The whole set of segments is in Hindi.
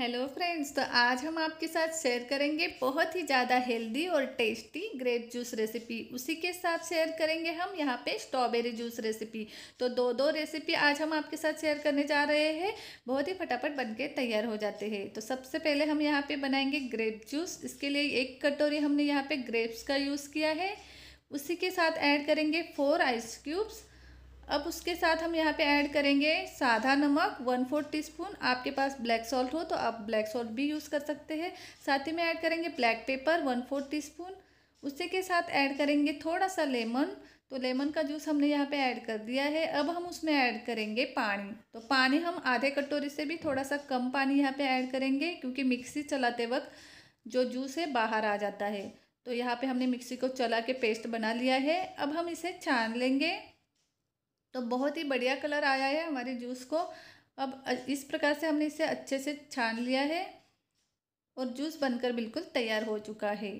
हेलो फ्रेंड्स तो आज हम आपके साथ शेयर करेंगे बहुत ही ज़्यादा हेल्दी और टेस्टी ग्रेप जूस रेसिपी उसी के साथ शेयर करेंगे हम यहाँ पे स्ट्रॉबेरी जूस रेसिपी तो दो दो रेसिपी आज हम आपके साथ शेयर करने जा रहे हैं बहुत ही फटाफट बन के तैयार हो जाते हैं तो सबसे पहले हम यहाँ पे बनाएंगे ग्रेप जूस इसके लिए एक कटोरी हमने यहाँ पर ग्रेप्स का यूज़ किया है उसी के साथ ऐड करेंगे फोर आइस क्यूब्स अब उसके साथ हम यहाँ पे ऐड करेंगे साधा नमक वन फोर्थ टीस्पून आपके पास ब्लैक सॉल्ट हो तो आप ब्लैक सॉल्ट भी यूज़ कर सकते हैं साथ ही में ऐड करेंगे black pepper one fourth teaspoon उसी के साथ ऐड करेंगे थोड़ा सा लेमन तो लेमन का जूस हमने यहाँ पे ऐड कर दिया है अब हम उसमें ऐड करेंगे पानी तो पानी हम आधे कटोरी से भी थोड़ा सा कम पानी यहाँ पे ऐड करेंगे क्योंकि मिक्सी चलाते वक्त जो जूस है बाहर आ जाता है तो यहाँ पे हमने मिक्सी को चला के पेस्ट बना लिया है अब हम इसे छान लेंगे तो बहुत ही बढ़िया कलर आया है हमारे जूस को अब इस प्रकार से हमने इसे अच्छे से छान लिया है और जूस बनकर बिल्कुल तैयार हो चुका है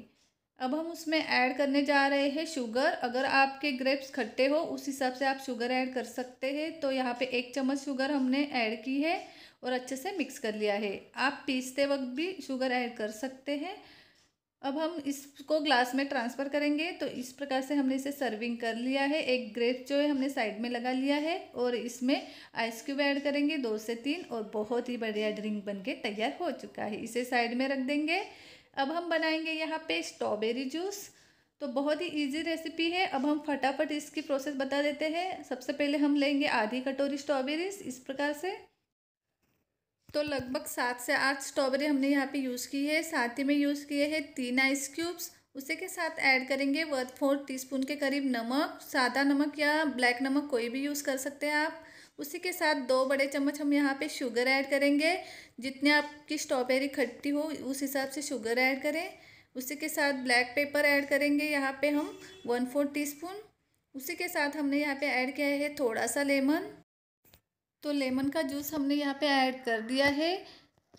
अब हम उसमें ऐड करने जा रहे हैं शुगर अगर आपके ग्रेप्स खट्टे हो उस हिसाब से आप शुगर ऐड कर सकते हैं तो यहाँ पे एक चम्मच शुगर हमने ऐड की है और अच्छे से मिक्स कर लिया है आप पीसते वक्त भी शुगर ऐड कर सकते हैं अब हम इसको ग्लास में ट्रांसफ़र करेंगे तो इस प्रकार से हमने इसे सर्विंग कर लिया है एक ग्रेप जो है हमने साइड में लगा लिया है और इसमें आइस क्यूब ऐड करेंगे दो से तीन और बहुत ही बढ़िया ड्रिंक बनके तैयार हो चुका है इसे साइड में रख देंगे अब हम बनाएंगे यहाँ पे स्ट्रॉबेरी जूस तो बहुत ही इजी रेसिपी है अब हम फटाफट इसकी प्रोसेस बता देते हैं सबसे पहले हम लेंगे आधी कटोरी स्ट्रॉबेरीज इस प्रकार से तो लगभग सात से आठ स्ट्रॉबेरी हमने यहाँ पे यूज़ की है साथ ही में यूज़ किए हैं तीन आइस क्यूब्स उसी के साथ ऐड करेंगे वन फोर टीस्पून के करीब नमक सादा नमक या ब्लैक नमक कोई भी यूज़ कर सकते हैं आप उसी के साथ दो बड़े चम्मच हम यहाँ पे शुगर ऐड करेंगे जितने आपकी स्ट्रॉबेरी खट्टी हो उस हिसाब से शुगर ऐड करें उसी के साथ ब्लैक पेपर ऐड करेंगे यहाँ पर हम वन फोर टी उसी के साथ हमने यहाँ पे ऐड किया है थोड़ा सा लेमन तो लेमन का जूस हमने यहाँ पे ऐड कर दिया है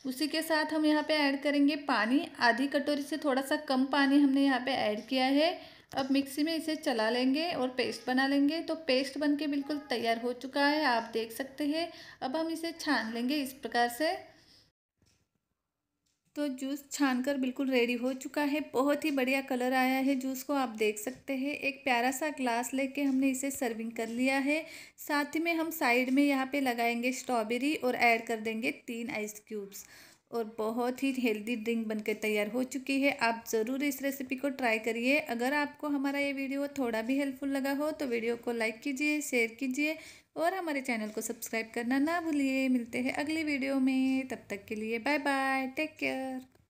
उसी के साथ हम यहाँ पे ऐड करेंगे पानी आधी कटोरी से थोड़ा सा कम पानी हमने यहाँ पे ऐड किया है अब मिक्सी में इसे चला लेंगे और पेस्ट बना लेंगे तो पेस्ट बन के बिल्कुल तैयार हो चुका है आप देख सकते हैं अब हम इसे छान लेंगे इस प्रकार से तो जूस छानकर बिल्कुल रेडी हो चुका है बहुत ही बढ़िया कलर आया है जूस को आप देख सकते हैं एक प्यारा सा ग्लास लेके हमने इसे सर्विंग कर लिया है साथ ही में हम साइड में यहाँ पे लगाएंगे स्ट्रॉबेरी और ऐड कर देंगे तीन आइस क्यूब्स और बहुत ही हेल्दी ड्रिंक बनकर तैयार हो चुकी है आप ज़रूर इस रेसिपी को ट्राई करिए अगर आपको हमारा ये वीडियो थोड़ा भी हेल्पफुल लगा हो तो वीडियो को लाइक कीजिए शेयर कीजिए और हमारे चैनल को सब्सक्राइब करना ना भूलिए मिलते हैं अगले वीडियो में तब तक के लिए बाय बाय टेक केयर